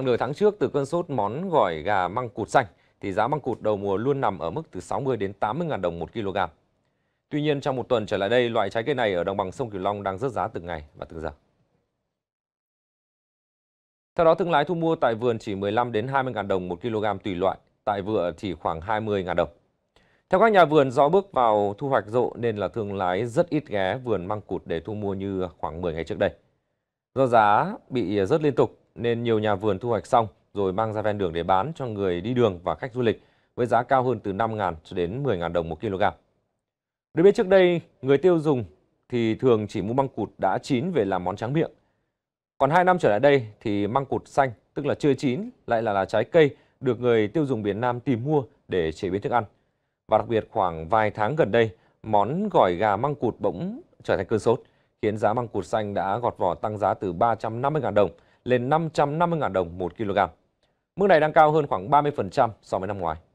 Khoảng nửa tháng trước, từ cơn sốt món gỏi gà măng cụt xanh, thì giá măng cụt đầu mùa luôn nằm ở mức từ 60 đến 80 ngàn đồng 1 kg. Tuy nhiên, trong một tuần trở lại đây, loại trái cây này ở đồng bằng sông Cửu Long đang rớt giá từng ngày và từng giờ. Theo đó, thương lái thu mua tại vườn chỉ 15 đến 20 ngàn đồng 1 kg tùy loại, tại vựa chỉ khoảng 20 ngàn đồng. Theo các nhà vườn, do bước vào thu hoạch rộ nên là thương lái rất ít ghé vườn măng cụt để thu mua như khoảng 10 ngày trước đây. Do giá bị rớt liên tục nên nhiều nhà vườn thu hoạch xong rồi mang ra ven đường để bán cho người đi đường và khách du lịch với giá cao hơn từ 5.000 cho đến 10.000 đồng một kg. Được biết trước đây, người tiêu dùng thì thường chỉ mua măng cụt đã chín về làm món tráng miệng. Còn 2 năm trở lại đây thì măng cụt xanh, tức là chưa chín, lại là, là trái cây được người tiêu dùng miền Nam tìm mua để chế biến thức ăn. Và đặc biệt khoảng vài tháng gần đây, món gỏi gà măng cụt bỗng trở thành cơn sốt, khiến giá măng cụt xanh đã gọt vỏ tăng giá từ 350.000 đồng lên 550.000 đồng 1 kg. Mức này đang cao hơn khoảng 30% so với năm ngoái.